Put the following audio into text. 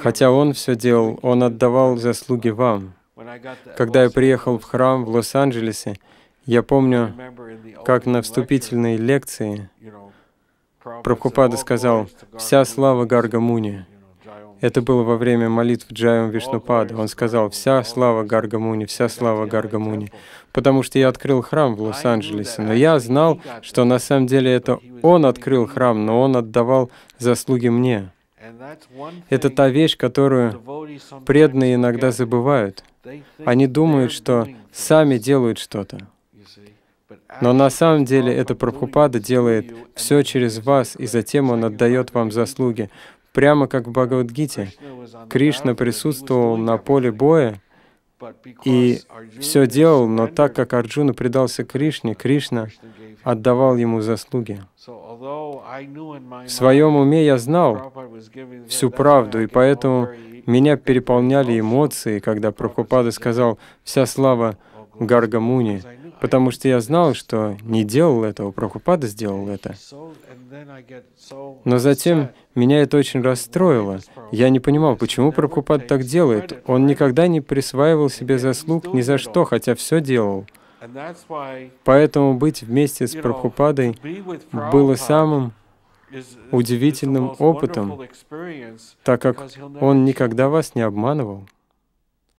Хотя он все делал, он отдавал заслуги вам. Когда я приехал в храм в Лос-Анджелесе, я помню, как на вступительной лекции Прабхупада сказал «Вся слава Гаргамуни». Это было во время молитв Джайом Вишнупада. Он сказал «Вся слава Гаргамуни, вся слава Гаргамуни», потому что я открыл храм в Лос-Анджелесе. Но я знал, что на самом деле это он открыл храм, но он отдавал заслуги мне. Это та вещь, которую преданные иногда забывают. Они думают, что сами делают что-то. Но на самом деле это Прабхупада делает все через вас, и затем он отдает вам заслуги. Прямо как в Бхагавадгите. Кришна присутствовал на поле боя и все делал, но так как Арджуна предался Кришне, Кришна отдавал ему заслуги. В своем уме я знал всю правду, и поэтому меня переполняли эмоции, когда Прабхупада сказал «Вся слава Гаргамуни», потому что я знал, что не делал этого, Прабхупада сделал это. Но затем меня это очень расстроило. Я не понимал, почему Прабхупад так делает. Он никогда не присваивал себе заслуг ни за что, хотя все делал. Поэтому быть вместе с Прабхупадой было самым удивительным опытом, так как он никогда вас не обманывал.